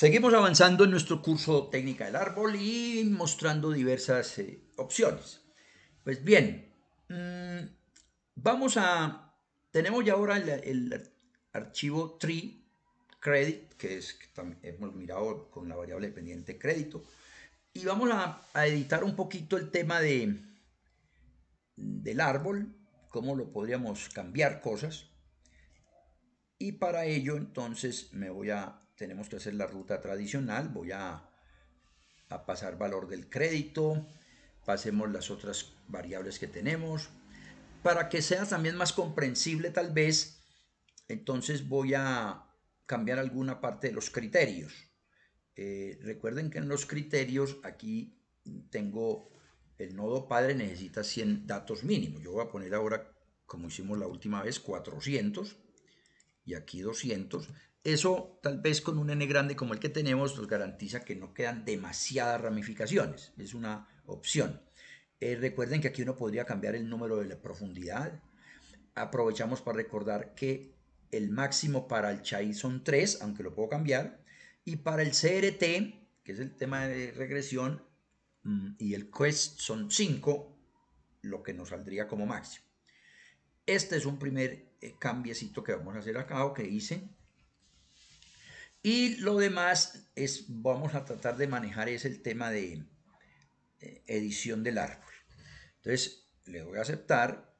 Seguimos avanzando en nuestro curso técnica del árbol y mostrando diversas eh, opciones. Pues bien, mm, vamos a... Tenemos ya ahora el, archivo tree credit, que es hemos mirado con la variable dependiente crédito. Y vamos a, editar un poquito el tema de, del árbol, cómo lo podríamos cambiar cosas. Y para ello entonces me voy a tenemos que hacer la ruta tradicional, voy a, pasar valor del crédito, pasemos las otras variables que tenemos. Para que sea también más comprensible tal vez, entonces voy a cambiar alguna parte de los criterios. Eh, recuerden que en los criterios aquí tengo el nodo padre necesita 100 datos mínimos. Yo voy a poner ahora, como hicimos la última vez, 400 y aquí 200. Eso tal vez con un N grande como el que tenemos nos garantiza que no quedan demasiadas ramificaciones. Es una opción. Eh, recuerden que aquí uno podría cambiar el número de la profundidad. Aprovechamos para recordar que el máximo para el chai son 3, aunque lo puedo cambiar. Y para el CRT, que es el tema de regresión, mm, y el quest son 5, lo que nos saldría como máximo. Este es un primer eh, cambiecito que vamos a hacer acá o que hice y lo demás es, vamos a tratar de manejar, es el tema de eh, edición del árbol. Entonces, le voy a aceptar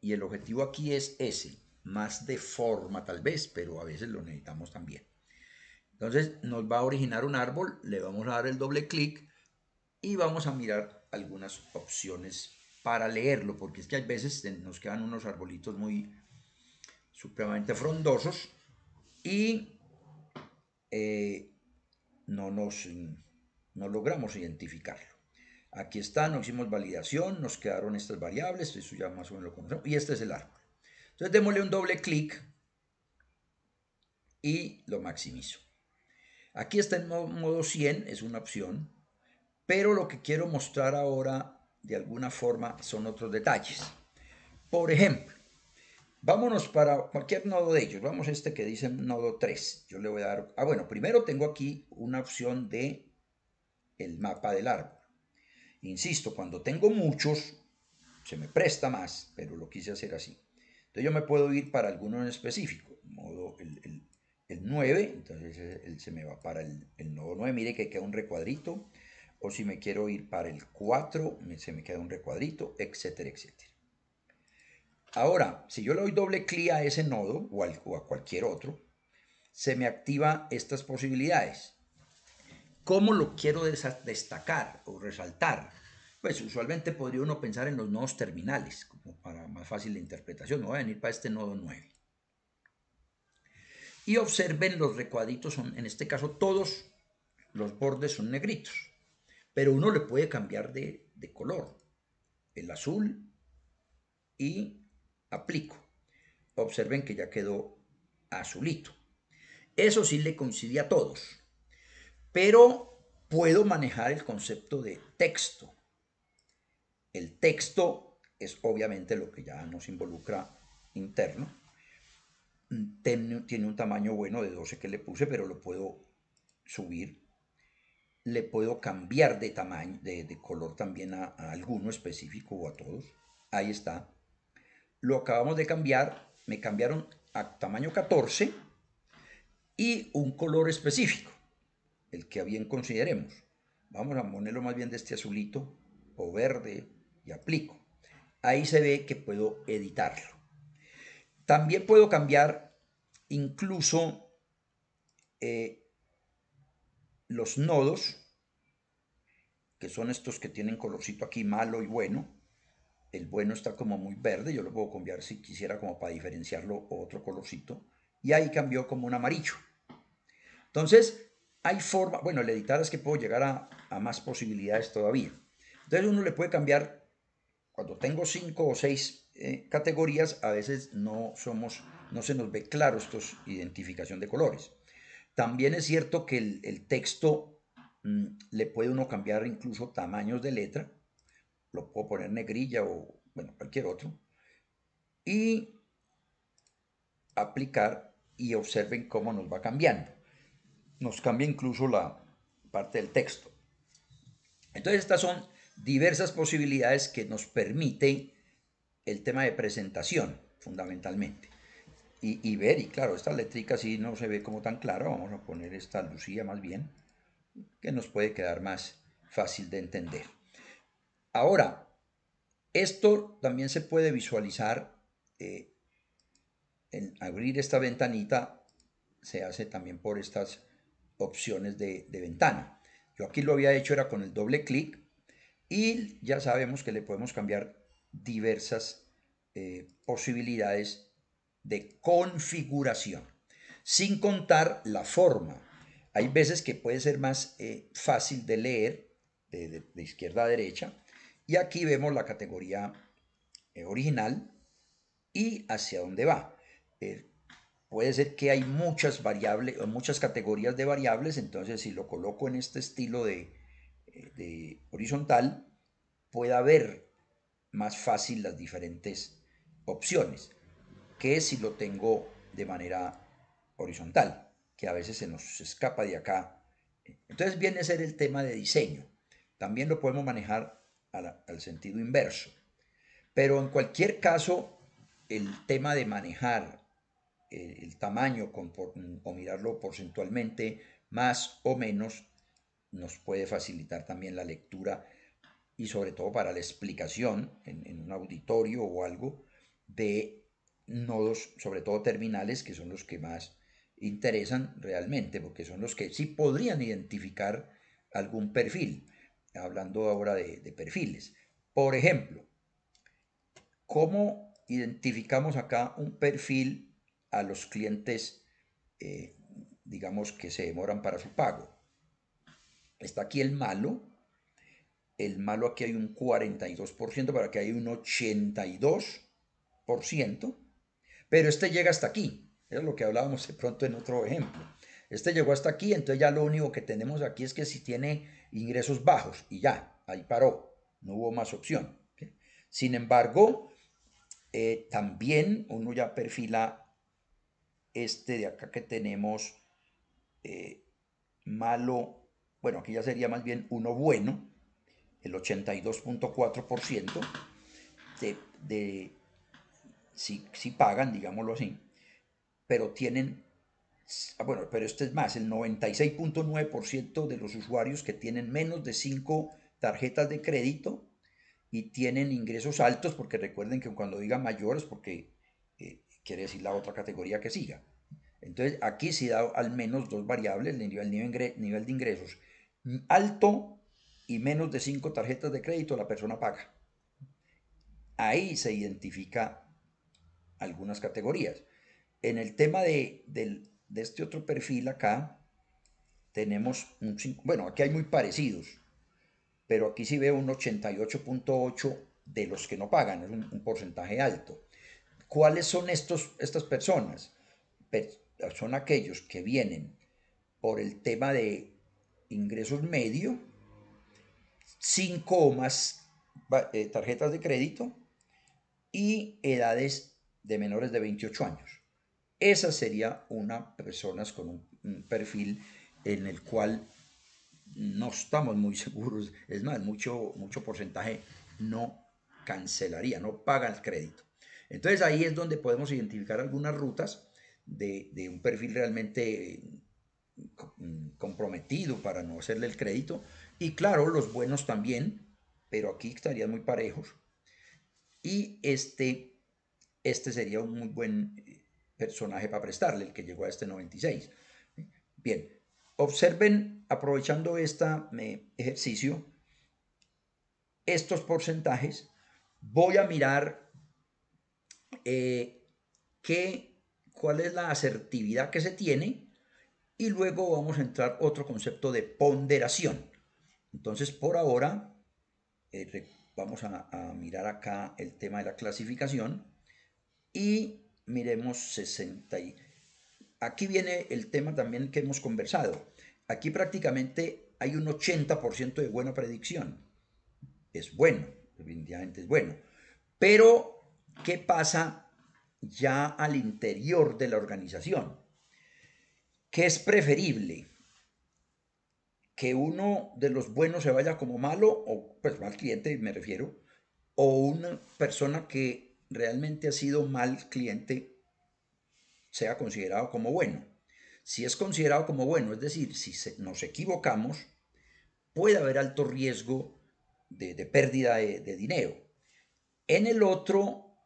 y el objetivo aquí es ese, más de forma tal vez, pero a veces lo necesitamos también. Entonces, nos va a originar un árbol, le vamos a dar el doble clic y vamos a mirar algunas opciones para leerlo, porque es que a veces nos quedan unos arbolitos muy supremamente frondosos y eh, no nos no logramos identificarlo. Aquí está, no hicimos validación, nos quedaron estas variables, eso ya más o menos lo conocemos, y este es el árbol. Entonces démosle un doble clic y lo maximizo. Aquí está en modo 100, es una opción, pero lo que quiero mostrar ahora de alguna forma son otros detalles. Por ejemplo, Vámonos para cualquier nodo de ellos. Vamos a este que dice nodo 3. Yo le voy a dar... Ah, bueno, primero tengo aquí una opción de el mapa del árbol. Insisto, cuando tengo muchos, se me presta más, pero lo quise hacer así. Entonces yo me puedo ir para alguno en específico. Modo el, 9, entonces él eh, se me va para el, el nodo 9. Mire que queda un recuadrito. O si me quiero ir para el 4, se me queda un recuadrito, etcétera, etcétera. Ahora, si yo le doy doble clic a ese nodo o, a cualquier otro, se me activa estas posibilidades. ¿Cómo lo quiero destacar o resaltar? Pues usualmente podría uno pensar en los nodos terminales, como para más fácil la interpretación. Me voy a venir para este nodo 9. Y observen los recuadritos, en este caso todos los bordes son negritos, pero uno le puede cambiar de, de color. El azul y aplico. Observen que ya quedó azulito. Eso sí le coincide a todos, pero puedo manejar el concepto de texto. El texto es obviamente lo que ya nos involucra interno. tiene un tamaño bueno de 12 que le puse, pero lo puedo subir. Le puedo cambiar de tamaño, de, color también a alguno específico o a todos. Ahí está lo acabamos de cambiar, me cambiaron a tamaño 14 y un color específico, el que bien consideremos. Vamos a ponerlo más bien de este azulito o verde y aplico. Ahí se ve que puedo editarlo. También puedo cambiar incluso eh, los nodos, que son estos que tienen colorcito aquí malo y bueno, el bueno está como muy verde, yo lo puedo cambiar si quisiera como para diferenciarlo otro colorcito, y ahí cambió como un amarillo. Entonces, hay forma, bueno, el editar es que puedo llegar a, más posibilidades todavía. Entonces uno le puede cambiar, cuando tengo cinco o seis eh, categorías, a veces no somos, no se nos ve claro estos identificación de colores. También es cierto que el, texto mm, le puede uno cambiar incluso tamaños de letra, lo puedo poner negrilla o, bueno, cualquier otro, y aplicar y observen cómo nos va cambiando. Nos cambia incluso la parte del texto. Entonces estas son diversas posibilidades que nos permite el tema de presentación, fundamentalmente. Y, ver, y claro, esta eléctrica sí no se ve como tan clara, vamos a poner esta Lucía más bien, que nos puede quedar más fácil de entender. Ahora, esto también se puede visualizar eh, en abrir esta ventanita, se hace también por estas opciones de, ventana. Yo aquí lo había hecho era con el doble clic y ya sabemos que le podemos cambiar diversas eh, posibilidades de configuración, sin contar la forma. Hay veces que puede ser más eh, fácil de leer de, izquierda a derecha y aquí vemos la categoría eh, original y hacia dónde va. Eh, puede ser que hay muchas variables, muchas categorías de variables, entonces si lo coloco en este estilo de, eh, de horizontal, pueda ver más fácil las diferentes opciones que si lo tengo de manera horizontal, que a veces se nos escapa de acá. Entonces viene a ser el tema de diseño. También lo podemos manejar al, sentido inverso. Pero en cualquier caso, el tema de manejar eh, el, tamaño mm, o mirarlo porcentualmente más o menos nos puede facilitar también la lectura y sobre todo para la explicación en, en, un auditorio o algo de nodos, sobre todo terminales, que son los que más interesan realmente, porque son los que sí podrían identificar algún perfil hablando ahora de, perfiles. Por ejemplo, ¿cómo identificamos acá un perfil a los clientes, eh, digamos, que se demoran para su pago? Está aquí el malo. El malo aquí hay un 42%, para que hay un 82%, pero este llega hasta aquí. Es lo que hablábamos de pronto en otro ejemplo. Este llegó hasta aquí, entonces ya lo único que tenemos aquí es que si tiene ingresos bajos y ya, ahí paró, no hubo más opción. Sin embargo, eh, también uno ya perfila este de acá que tenemos eh, malo, bueno, aquí ya sería más bien uno bueno, el 82.4% de, de si, si pagan, digámoslo así, pero tienen Ah, bueno, pero este es más, el 96.9% de los usuarios que tienen menos de 5 tarjetas de crédito y tienen ingresos altos, porque recuerden que cuando diga mayores, porque eh, quiere decir la otra categoría que siga. Entonces, aquí se da al menos dos variables, el nivel, de ingresos alto y menos de 5 tarjetas de crédito la persona paga. Ahí se identifica algunas categorías. En el tema de, del, de este otro perfil acá tenemos un bueno, aquí hay muy parecidos, pero aquí sí veo un 88.8 de los que no pagan, es un, porcentaje alto. ¿Cuáles son estos, estas personas? son aquellos que vienen por el tema de ingresos medio, 5 o más tarjetas de crédito y edades de menores de 28 años. Esa sería una persona con un perfil en el cual no estamos muy seguros, es más, mucho, mucho porcentaje no cancelaría, no paga el crédito. Entonces ahí es donde podemos identificar algunas rutas de, un perfil realmente mm, comprometido para no hacerle el crédito. Y claro, los buenos también, pero aquí estarían muy parejos. Y este, este sería un muy buen personaje para prestarle, el que llegó a este 96. Bien, observen, aprovechando este eh, ejercicio, estos porcentajes. Voy a mirar eh, qué, cuál es la asertividad que se tiene y luego vamos a entrar otro concepto de ponderación. Entonces, por ahora, eh, vamos a mirar acá el tema de la clasificación y miremos 60. Aquí viene el tema también que hemos conversado. Aquí prácticamente hay un 80% de buena predicción. Es bueno, definitivamente es bueno. Pero, ¿qué pasa ya al interior de la organización? ¿Qué es preferible? ¿Que uno de los buenos se vaya como malo, o pues mal cliente me refiero, o una persona que realmente ha sido mal cliente sea considerado como bueno. Si es considerado como bueno, es decir, si nos equivocamos, puede haber alto riesgo de, pérdida de, dinero. En el otro,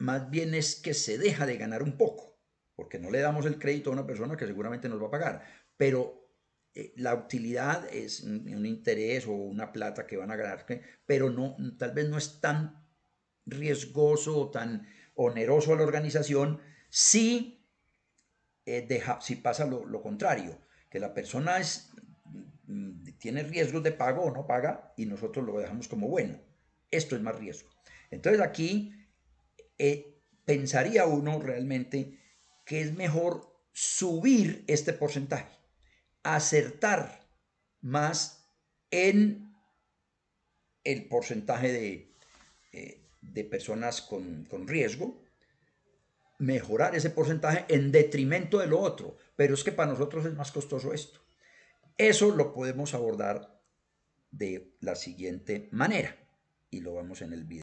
más bien es que se deja de ganar un poco, porque no le damos el crédito a una persona que seguramente nos va a pagar, pero eh, la utilidad es un interés o una plata que van a ganar, pero no, tal vez no es tan riesgoso o tan oneroso a la organización si, eh, deja, si pasa lo, contrario, que la persona mm, tiene riesgos de pago o no paga y nosotros lo dejamos como bueno. Esto es más riesgo. Entonces aquí eh, pensaría uno realmente que es mejor subir este porcentaje, acertar más en el porcentaje de, eh, de personas con, con riesgo, mejorar ese porcentaje en detrimento de lo otro. Pero es que para nosotros es más costoso esto. Eso lo podemos abordar de la siguiente manera y lo vamos en el video.